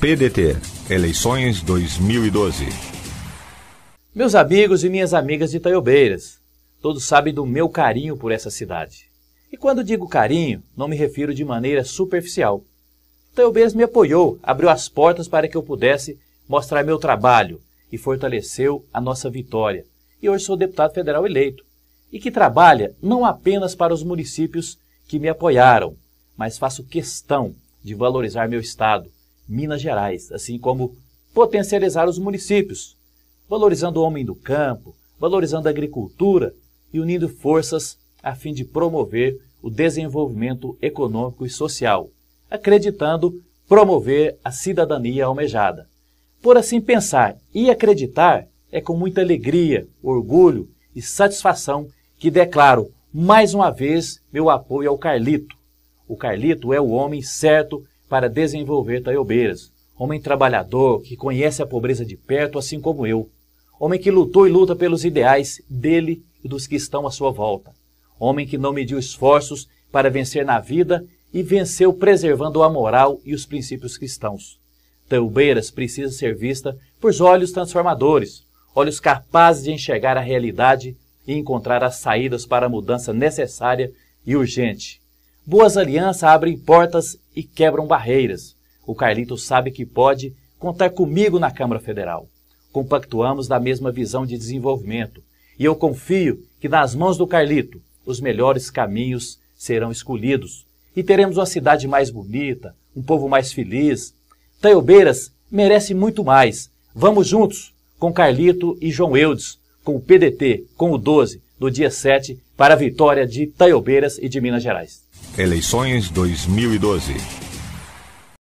PDT, eleições 2012. Meus amigos e minhas amigas de Itaiobeiras, todos sabem do meu carinho por essa cidade. E quando digo carinho, não me refiro de maneira superficial. Itaiobeiras me apoiou, abriu as portas para que eu pudesse mostrar meu trabalho e fortaleceu a nossa vitória. E hoje sou deputado federal eleito e que trabalha não apenas para os municípios que me apoiaram, mas faço questão de valorizar meu estado, Minas Gerais, assim como potencializar os municípios, valorizando o homem do campo, valorizando a agricultura e unindo forças a fim de promover o desenvolvimento econômico e social, acreditando promover a cidadania almejada. Por assim pensar e acreditar, é com muita alegria, orgulho e satisfação que declaro mais uma vez meu apoio ao Carlito. O Carlito é o homem certo para desenvolver Taiobeiras. Homem trabalhador que conhece a pobreza de perto, assim como eu. Homem que lutou e luta pelos ideais dele e dos que estão à sua volta. Homem que não mediu esforços para vencer na vida e venceu preservando a moral e os princípios cristãos. Taiobeiras precisa ser vista por olhos transformadores, olhos capazes de enxergar a realidade e encontrar as saídas para a mudança necessária e urgente. Boas alianças abrem portas e quebram barreiras. O Carlito sabe que pode contar comigo na Câmara Federal. Compactuamos da mesma visão de desenvolvimento e eu confio que nas mãos do Carlito os melhores caminhos serão escolhidos e teremos uma cidade mais bonita, um povo mais feliz. Taiobeiras merece muito mais. Vamos juntos com Carlito e João Eudes, com o PDT, com o 12, do dia 7 para a vitória de Taiobeiras e de Minas Gerais. Eleições 2012.